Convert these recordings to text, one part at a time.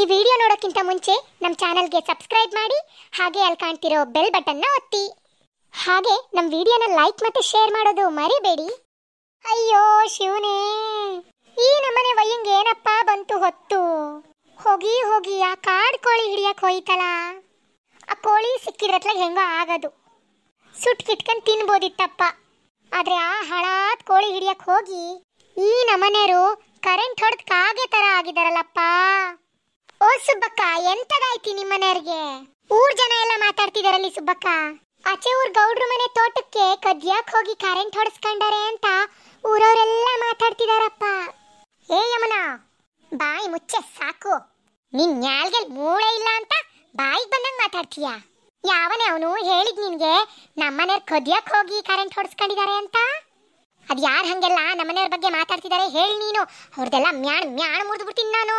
ಈ ವಿಡಿಯೋ ನೋಡೋಕ್ಕಿಂತ ಮುಂಚೆ ನಮ್ಮ ಚಾನಲ್ಗೆ ಸಬ್ಸ್ಕ್ರೈಬ್ ಮಾಡಿ ಹಾಗೆ ಅಲ್ಲಿ ಕಾಣ್ತಿರೋ ಬೆಲ್ ಬಟನ್ನ ಒತ್ತಿ ಹಾಗೆ ನಮ್ಮ ವಿಡಿಯೋನ ಲೈಕ್ ಮತ್ತು ಶೇರ್ ಮಾಡೋದು ಮರಿಬೇಡಿ ಅಯ್ಯೋ ಶಿವನೇ ಈ ನಮ್ಮನೆ ವಯ್ಯಂಗೆ ಏನಪ್ಪ ಬಂತು ಹೊತ್ತು ಹೋಗಿ ಹೋಗಿ ಆ ಕಾಡು ಕೋಳಿ ಹಿಡಿಯಕ್ಕೆ ಹೋಯ್ತಲ್ಲ ಆ ಕೋಳಿ ಸಿಕ್ಕಿದ್ರತ್ಲ ಹೆಂಗೋ ಆಗೋದು ಸುಟ್ಟು ತಿನ್ಬೋದಿತ್ತಪ್ಪ ಆದರೆ ಆ ಹಳಾದ ಕೋಳಿ ಹಿಡಿಯಕ್ಕೆ ಹೋಗಿ ಈ ನಮ್ಮನೆಯವರು ಕರೆಂಟ್ ಹೊಡೆದ ಕಾಗೆ ಥರ ಆಗಿದಾರಲ್ಲಪ್ಪ ಓ ಸುಬ್ಬಕ್ಕ ಎಂತದಾಯ್ತಿ ನಿಮ್ಮ ಮನೆಯವ್ರಿಗೆ ಊರ್ ಜನ ಎಲ್ಲ ಮಾತಾಡ್ತಿದಾರಲ್ಲಿ ಸುಬ್ಬಕ್ಕ ಆಚೆ ಊರ್ ಗೌಡ್ರ ಮನೆ ತೋಟಕ್ಕೆ ಕದ್ಯಾಕ್ ಹೋಗಿ ಕರೆಂಟ್ ಹೊಡೆಸ್ಕೊಂಡಾರೆ ಅಂತ ಊರವರೆಲ್ಲ ಮಾತಾಡ್ತಿದಾರಪ್ಪ ಏ ಯಮನ ಬಾಯಿ ಮುಚ್ಚೆ ಸಾಕು ನಿನ್ ನ್ಯಾಲ್ಗೆ ಮೂಳೆ ಇಲ್ಲ ಅಂತ ಬಾಯಿಗೆ ಬಂದಂಗ್ ಮಾತಾಡ್ತೀಯ ಯಾವನೇ ಅವನು ಹೇಳಿದ್ ನಿನ್ಗೆ ನಮ್ಮನೆಯವ್ರು ಕದ್ಯಕ್ ಹೋಗಿ ಕರೆಂಟ್ ಹೊಡೆಸ್ಕೊಂಡಿದಾರೆ ಅಂತ ಅದ್ ಯಾರು ಹಂಗೆಲ್ಲ ನಮ್ಮನೆಯವ್ರ ಬಗ್ಗೆ ಮಾತಾಡ್ತಿದ್ದಾರೆ ಹೇಳಿ ನೀನು ಅವ್ರದೆಲ್ಲ ಮ್ಯಾಣ್ ಮ್ಯಾಣ್ ಮುರಿದು ಬಿಡ್ತೀನಿ ನಾನು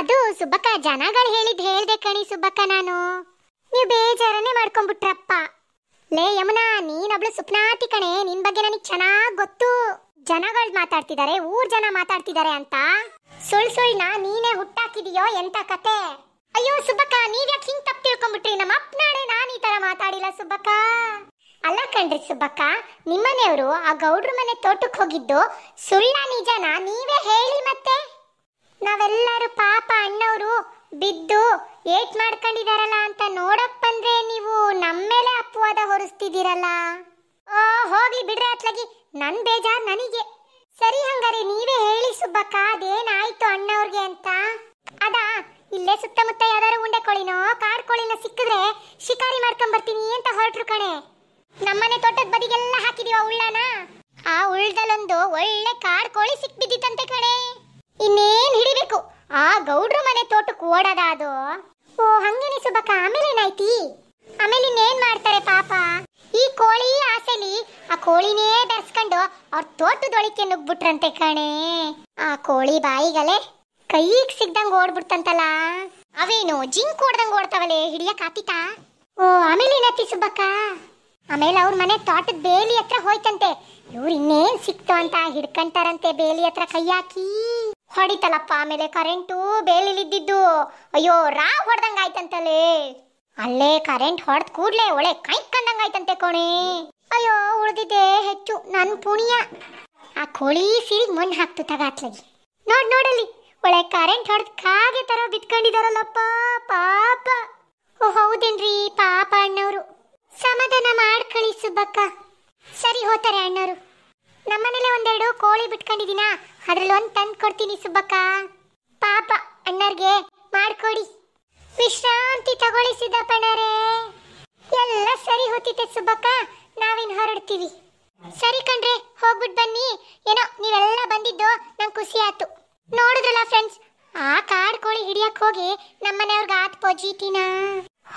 ಅದು ಸುಬ್ಬಕ್ಕ ಜನಗಳು ಹೇಳಿದ್ ಹೇಳ್ದೆ ಕಣಿ ಸುಬ್ಬಕ್ಕ ನಾನು ನೀವು ಬೇಜಾರನ್ನೇ ಮಾಡ್ಕೊಂಡ್ಬಿಟ್ರಪ್ಪ ಲೇ ಯಮುನಾ ನೀನೊಬ್ಳು ಸುಪ್ನಾತಿ ಕಣೆ ನಿನ್ ಬಗ್ಗೆ ನನಗ್ ಚೆನ್ನಾಗ್ ಗೊತ್ತು ಜನಗಳ್ ಮಾತಾಡ್ತಿದಾರೆ ಊರ್ ಜನ ಮಾತಾಡ್ತಿದ್ದಾರೆ ಅಂತ ಸುಳ್ ಸುಳ್ನ ನೀನೇ ಹುಟ್ಟಾಕಿದೀಯೋ ಎಂತ ಕತೆ ಅಯ್ಯೋ ಸುಬ್ಬಕ್ಕ ಯಾಕೆ ಹಿಂಗ್ ತಪ್ಪು ತಿಳ್ಕೊಂಡ್ಬಿಟ್ರಿ ನಮ್ಮ ಅಪ್ನಾಡೆ ನಾನು ಈ ತರ ಮಾತಾಡಿಲ್ಲ ಸುಬ್ಬಕ್ಕ ಅಲ್ಲ ಕಣ್ರಿ ಸುಬ್ಬಕ್ಕ ನಿಮ್ಮನೆಯವರು ಆ ಗೌಡ್ರ ಮನೆ ತೋಟಕ್ಕೆ ಹೋಗಿದ್ದು ಸುಳ್ಳ ನಿಜನ ನೀವೇ ಹೇಳಿ ಮತ್ತೆ ನಾವೆಲ್ಲರೂ ಪಾಪ ಅಣ್ಣವರು ಬಿದ್ದು ಏಟ್ ಮಾಡ್ಕೊಂಡಿದಾರಲ್ಲ ಅಂತ ನೋಡಕ್ ಬಂದ್ರೆ ನೀವು ನಮ್ಮ ಮೇಲೆ ಅಪವಾದ ಹೊರಿಸ್ತಿದ್ದೀರಲ್ಲ ಓ ಹೋಗ್ಲಿ ಬಿಡ್ರೆ ಅತ್ಲಗಿ ನನ್ ಬೇಜಾರ್ ನನಗೆ ಸರಿ ಹಂಗಾರೆ ನೀವೇ ಹೇಳಿ ಸುಬ್ಬಕ್ಕ ಅದೇನಾಯ್ತು ಅಣ್ಣವ್ರಿಗೆ ಅಂತ ಅದಾ ಇಲ್ಲೇ ಸುತ್ತಮುತ್ತ ಯಾವ್ದಾರು ಉಂಡೆ ಕೋಳಿನೋ ಕಾಡ್ ಕೋಳಿನ ಸಿಕ್ಕಿದ್ರೆ ಶಿಕಾರಿ ಮಾಡ್ಕೊಂಡ್ ಬರ್ತೀನಿ ಅಂತ ಹೊರಟ್ರು ಕಣೆ ನಮ್ಮನೆ ತೋಟದ ಬದಿಗೆಲ್ಲ ಹಾಕಿದೀವ ಉಳ್ಳನ ಆ ಉಳ್ದಲ್ಲೊಂದು ಒಳ್ಳೆ ಕಾಡ್ ಕೋಳಿ ಸಿಕ್ಬಿದ್ದಿತ್ತಂತೆ ಕಣೆ ಇನ್ನೇನು ಹಿಡಿಬೇಕು ಆ ಗೌಡ್ರ ಮನೆ ತೋಟಕ್ಕೆ ಓಡದ ಅದು ಓ ಹಂಗೇನೆ ಸುಬಕ್ಕ ಆಮೇಲೆ ಏನಾಯ್ತಿ ಆಮೇಲೆ ಇನ್ನೇನ್ ಮಾಡ್ತಾರೆ ಪಾಪ ಈ ಕೋಳಿ ಆಸೆಲಿ ಆ ಕೋಳಿನೇ ಬೆರೆಸ್ಕೊಂಡು ಅವ್ರ ತೋಟದೊಳಿಕೆ ನುಗ್ಬಿಟ್ರಂತೆ ಕಣೆ ಆ ಕೋಳಿ ಬಾಯಿಗಲೆ ಕೈಗೆ ಸಿಗ್ದಂಗ್ ಓಡ್ಬಿಡ್ತಂತಲ್ಲ ಅವೇನು ಜಿಂಕ್ ಓಡ್ದಂಗ್ ಓಡ್ತಾವಲೆ ಹಿಡಿಯಕ್ ಆತಿತ ಓ ಆಮೇಲೆ ಏನಾಯ್ತಿ ಸುಬ್ಬಕ್ಕ ಆಮೇಲೆ ಅವ್ರ ಮನೆ ತೋಟದ ಬೇಲಿ ಹತ್ರ ಹೋಯ್ತಂತೆ ಇವ್ರು ಇನ್ನೇನ್ ಸಿಕ್ತು ಅಂತ ಹಿಡ್ಕಂತಾರಂತೆ ಬೇಲಿ ಹತ್ರ ಕೈ ಹಾಕಿ ಹೊಡಿತಲ್ಲಪ್ಪ ಆಮೇಲೆ ಕರೆಂಟು ಬೇಲಿಲಿದ್ದಿದ್ದು ಅಯ್ಯೋ ರಾ ಹೊಡೆದಂಗೆ ಆಯ್ತಂತಲೇ ಅಲ್ಲೇ ಕರೆಂಟ್ ಹೊಡೆದ ಕೂಡಲೇ ಒಳ್ಳೆ ಕಂಡಂಗೆ ಆಯ್ತಂತೆ ಕೋಣೆ ಅಯ್ಯೋ ಉಳಿದಿದೆ ಹೆಚ್ಚು ನನ್ನ ಪುಣ್ಯ ಆ ಕೋಳಿ ಸಿರಿ ಮಣ್ಣು ಹಾಕ್ತು ತಗಾತ್ಲಗಿ ನೋಡ್ ನೋಡಲಿ ಒಳ್ಳೆ ಕರೆಂಟ್ ಹೊಡೆದ್ ಕಾಗೆ ತರ ಬಿತ್ಕೊಂಡಿದಾರಲ್ಲಪ್ಪ ಪಾಪ ಓ ಹೌದೇನ್ರಿ ಪಾಪ ಅಣ್ಣವರು ಸಮಾಧಾನ ಮಾಡಿ ಸುಬ್ಬಕ್ಕ ಸರಿ ಹೋತಾರೆ ಅಣ್ಣರು ನಮ್ಮನೇಲೆ ಒಂದೆರಡು ಕೋಳಿ ಬಿಟ್ಕೊಂಡಿದ್ದೀನ ಅದ್ರಲ್ಲಿ ಒಂದು ತಂದು ಕೊಡ್ತೀನಿ ಸುಬ್ಬಕ್ಕ ಪಾಪ ಅಣ್ಣರ್ಗೆ ಮಾಡ್ಕೊಡಿ ವಿಶ್ರಾಂತಿ ತಗೊಳ್ಳಿ ಸಿದ್ದಪ್ಪಣ್ಣರೇ ಎಲ್ಲ ಸರಿ ಹೊತ್ತಿತ್ತೆ ಸುಬ್ಬಕ್ಕ ನಾವಿನ್ ಹೊರಡ್ತೀವಿ ಸರಿ ಕಣ್ರೆ ಹೋಗ್ಬಿಟ್ ಬನ್ನಿ ಏನೋ ನೀವೆಲ್ಲ ಬಂದಿದ್ದು ನಂಗೆ ಖುಷಿ ಆಯ್ತು ನೋಡಿದ್ರಲ್ಲ ಫ್ರೆಂಡ್ಸ್ ಆ ಕಾಡ್ ಕೋಳಿ ಹಿಡಿಯಕ್ ಹೋಗಿ ನಮ್ಮನೆಯವ್ರಿಗೆ ಆತ್ ಪೊಜಿಟಿನ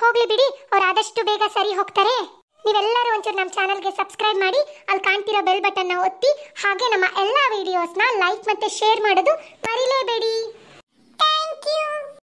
ಹೋಗ್ಲಿ ಬಿಡಿ ಅವ್ರು ಆದಷ್ಟು ಬೇಗ ಸರಿ ಹೋಗ್ತಾರೆ ನೀವೆಲ್ಲರೂ ಒಂಚೂರು ನಮ್ಮ ಚಾನಲ್ಗೆ ಸಬ್ಸ್ಕ್ರೈಬ್ ಮಾಡಿ ಅಲ್ಲಿ ಕಾಣ್ತಿರೋ ಬೆಲ್ ಬಟನ್ನ ಒತ್ತಿ ಹಾಗೆ ನಮ್ಮ ಎಲ್ಲ ವಿಡಿಯೋಸ್ನ ಲೈಕ್ ಮತ್ತು ಶೇರ್ ಮಾಡೋದು ಮರಿಲೇಬೇಡಿ